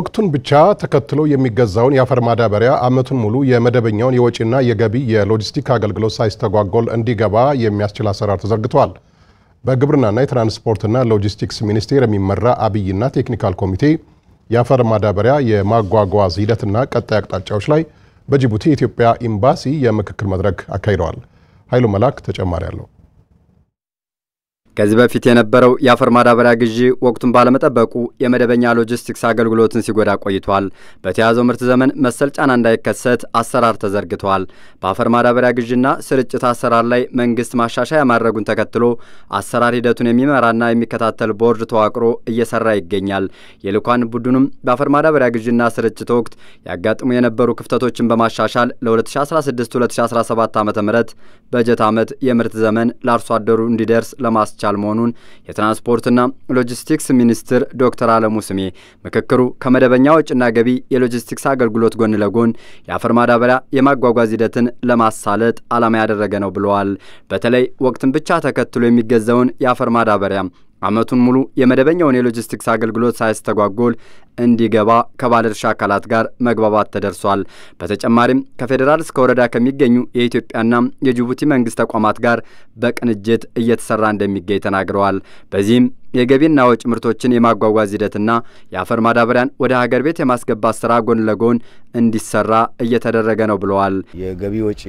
ወቅቱን ብቻ ተከትሎ የሚገዛውን የአፈር ማዳበሪያ ዓመቱን ሙሉ የመደበኛውን የወጪና የገቢ የሎጂስቲክ አገልግሎት ሳይስተጓጎል እንዲገባ የሚያስችል አሰራር ተዘርግቷል። በግብርናና የትራንስፖርትና ሎጂስቲክስ ሚኒስቴር የሚመራ አብይና ቴክኒካል ኮሚቴ የአፈር ማዳበሪያ የማጓጓዝ ሂደትና ቀጣይ አቅጣጫዎች ላይ በጅቡቲ የኢትዮጵያ ኤምባሲ የምክክር መድረክ አካሂደዋል። ኃይሉ መላክ ተጨማሪ አለው። ከዚህ በፊት የነበረው የአፈር ማዳበሪያ ግዢ ወቅቱን ባለመጠበቁ የመደበኛ ሎጂስቲክስ አገልግሎትን ሲጎዳ ቆይቷል። በተያዘው ምርት ዘመን መሰል ጫና እንዳይከሰት አሰራር ተዘርግቷል። በአፈር ማዳበሪያ ግዢና ስርጭት አሰራር ላይ መንግስት ማሻሻያ ማድረጉን ተከትሎ አሰራር ሂደቱን የሚመራና የሚከታተል ቦርድ ተዋቅሮ እየሰራ ይገኛል። የልኳን ቡድኑም በአፈር ማዳበሪያ ግዢና ስርጭት ወቅት ያጋጥሙ የነበሩ ክፍተቶችን በማሻሻል ለ2016-2017 ዓ ም በጀት ዓመት የምርት ዘመን ለአርሶ አደሩ እንዲደርስ ለማስቻል የሚያስቻል መሆኑን የትራንስፖርትና ሎጂስቲክስ ሚኒስትር ዶክተር አለሙ ስሜ ምክክሩ ከመደበኛ ወጪና ገቢ የሎጂስቲክስ አገልግሎት ጎን ለጎን የአፈር ማዳበሪያ የማጓጓዝ ሂደትን ለማሳለጥ ዓላማ ያደረገ ነው ብለዋል። በተለይ ወቅትን ብቻ ተከትሎ የሚገዛውን የአፈር ማዳበሪያ ዓመቱን ሙሉ የመደበኛውን የሎጂስቲክስ አገልግሎት ሳያስተጓጎል እንዲገባ ከባለድርሻ አካላት ጋር መግባባት ተደርሷል። በተጨማሪም ከፌዴራል እስከ ወረዳ ከሚገኙ የኢትዮጵያና የጅቡቲ መንግስት ተቋማት ጋር በቅንጅት እየተሰራ እንደሚገኝ ተናግረዋል። በዚህም የገቢና ወጭ ምርቶችን የማጓጓዝ ሂደትና የአፈር ማዳበሪያን ወደ ሀገር ቤት የማስገባት ስራ ጎን ለጎን እንዲሰራ እየተደረገ ነው ብለዋል። የገቢ ወጪ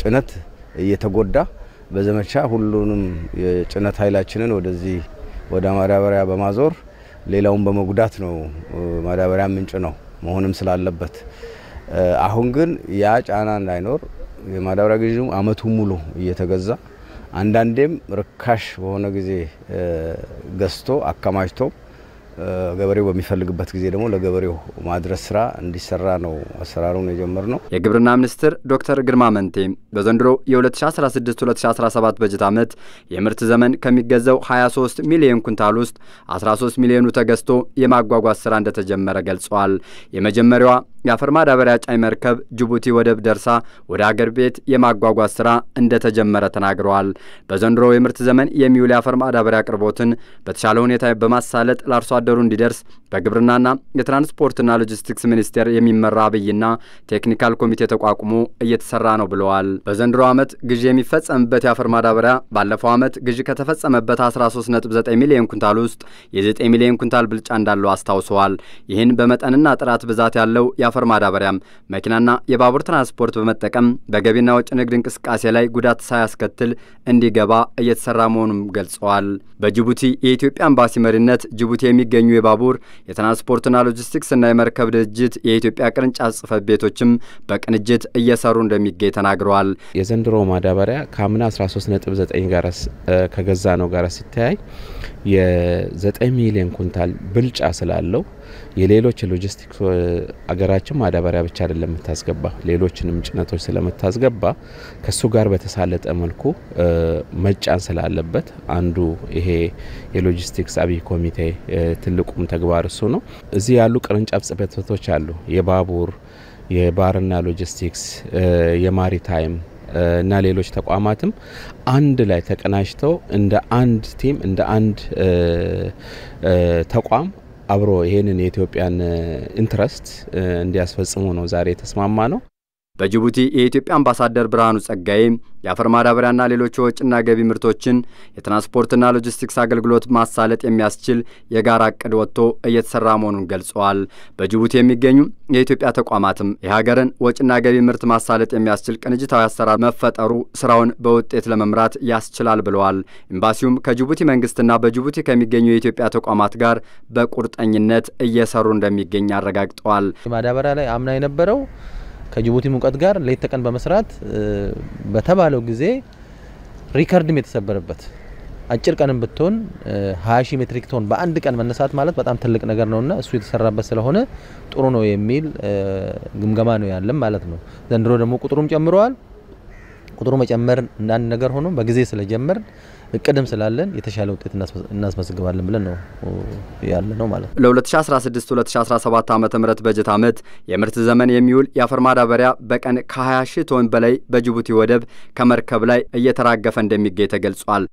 ጭነት እየተጎዳ በዘመቻ ሁሉንም የጭነት ኃይላችንን ወደዚህ ወደ ማዳበሪያ በማዞር ሌላውን በመጉዳት ነው ማዳበሪያ ምንጭ ነው መሆንም ስላለበት አሁን ግን ያ ጫና እንዳይኖር የማዳበሪያ ግዥም አመቱ ሙሉ እየተገዛ አንዳንዴም ርካሽ በሆነ ጊዜ ገዝቶ አከማችቶ ገበሬው በሚፈልግበት ጊዜ ደግሞ ለገበሬው ማድረስ ስራ እንዲሰራ ነው አሰራሩን የጀመር ነው። የግብርና ሚኒስትር ዶክተር ግርማ መንቴ በዘንድሮ የ2016-2017 በጀት ዓመት የምርት ዘመን ከሚገዛው 23 ሚሊዮን ኩንታል ውስጥ 13 ሚሊዮኑ ተገዝቶ የማጓጓዝ ስራ እንደተጀመረ ገልጸዋል። የመጀመሪያዋ የአፈር ማዳበሪያ ጫኝ መርከብ ጅቡቲ ወደብ ደርሳ ወደ አገር ቤት የማጓጓዝ ስራ እንደተጀመረ ተናግረዋል። በዘንድሮ የምርት ዘመን የሚውል የአፈር ማዳበሪያ አቅርቦትን በተሻለ ሁኔታ በማሳለጥ ለአርሶ አደሩ እንዲደርስ በግብርናና የትራንስፖርትና ሎጂስቲክስ ሚኒስቴር የሚመራ አብይና ቴክኒካል ኮሚቴ ተቋቁሞ እየተሰራ ነው ብለዋል። በዘንድሮ ዓመት ግዢ የሚፈጸምበት የአፈር ማዳበሪያ ባለፈው ዓመት ግዢ ከተፈጸመበት 13.9 ሚሊዮን ኩንታል ውስጥ የ9 ሚሊዮን ኩንታል ብልጫ እንዳለው አስታውሰዋል። ይህን በመጠንና ጥራት ብዛት ያለው የአፈር ማዳበሪያ፣ መኪናና የባቡር ትራንስፖርት በመጠቀም በገቢና ወጪ ንግድ እንቅስቃሴ ላይ ጉዳት ሳያስከትል እንዲገባ እየተሰራ መሆኑን ገልጸዋል። በጅቡቲ የኢትዮጵያ አምባሲ መሪነት ጅቡቲ የሚገኙ የባቡር የትራንስፖርትና እና የመርከብ ድርጅት የኢትዮጵያ ቅርንጫፍ ጽህፈት ቤቶችም በቅንጅት እየሰሩ እንደሚገኝ ተናግረዋል። የዘንድሮ ማዳበሪያ ከአምና 13.9 ጋር ከገዛ ነው ጋር ሲተያይ የ9 ሚሊዮን ኩንታል ብልጫ ስላለው የሌሎች ሎጂስቲክስ አገራችን ማዳበሪያ ብቻ አይደለም የምታስገባ ሌሎችንም ጭነቶች ስለምታስገባ ከሱ ጋር በተሳለጠ መልኩ መጫን ስላለበት አንዱ ይሄ የሎጂስቲክስ አብይ ኮሚቴ ትልቁም ተግባር እሱ ነው። እዚህ ያሉ ቅርንጫፍ ጽሕፈት ቤቶች አሉ። የባቡር የባርና ሎጂስቲክስ፣ የማሪታይም እና ሌሎች ተቋማትም አንድ ላይ ተቀናጅተው እንደ አንድ ቲም እንደ አንድ ተቋም አብሮ ይሄንን የኢትዮጵያን ኢንትረስት እንዲያስፈጽሙ ነው ዛሬ የተስማማ ነው። በጅቡቲ የኢትዮጵያ አምባሳደር ብርሃኑ ጸጋዬ የአፈር ማዳበሪያና ሌሎች የወጭና ገቢ ምርቶችን የትራንስፖርትና ሎጂስቲክስ አገልግሎት ማሳለጥ የሚያስችል የጋራ እቅድ ወጥቶ እየተሰራ መሆኑን ገልጸዋል። በጅቡቲ የሚገኙ የኢትዮጵያ ተቋማትም የሀገርን ወጭና ገቢ ምርት ማሳለጥ የሚያስችል ቅንጅታዊ አሰራር መፈጠሩ ስራውን በውጤት ለመምራት ያስችላል ብለዋል። ኤምባሲውም ከጅቡቲ መንግስትና በጅቡቲ ከሚገኙ የኢትዮጵያ ተቋማት ጋር በቁርጠኝነት እየሰሩ እንደሚገኝ አረጋግጠዋል። ማዳበሪያ ላይ አምና የነበረው ከጅቡቲ ሙቀት ጋር ሌት ተቀን በመስራት በተባለው ጊዜ ሪከርድም የተሰበረበት አጭር ቀንም ብትሆን 20 ሺህ ሜትሪክ ቶን በአንድ ቀን መነሳት ማለት በጣም ትልቅ ነገር ነውና እሱ የተሰራበት ስለሆነ ጥሩ ነው የሚል ግምገማ ነው ያለም ማለት ነው። ዘንድሮ ደግሞ ቁጥሩም ጨምረዋል። ቁጥሩ መጨመር እንዳንድ ነገር ሆኖ በጊዜ ስለጀመርን እቅድም ስላለን የተሻለ ውጤት እናስመዝግባለን ብለን ነው ያለ ነው ማለት ነው። ለ2016 2017 ዓ ም በጀት ዓመት የምርት ዘመን የሚውል የአፈር ማዳበሪያ በቀን ከ20 ሺህ ቶን በላይ በጅቡቲ ወደብ ከመርከብ ላይ እየተራገፈ እንደሚገኝ ተገልጿል።